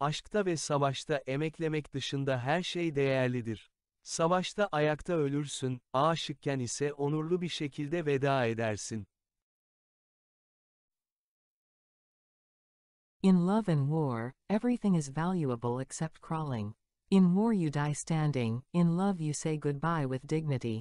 Aşkta ve savaşta emeklemek dışında her şey değerlidir. Savaşta ayakta ölürsün, aşıkken ise onurlu bir şekilde veda edersin. In love and war, everything is valuable except crawling. In war you die standing, in love you say goodbye with dignity.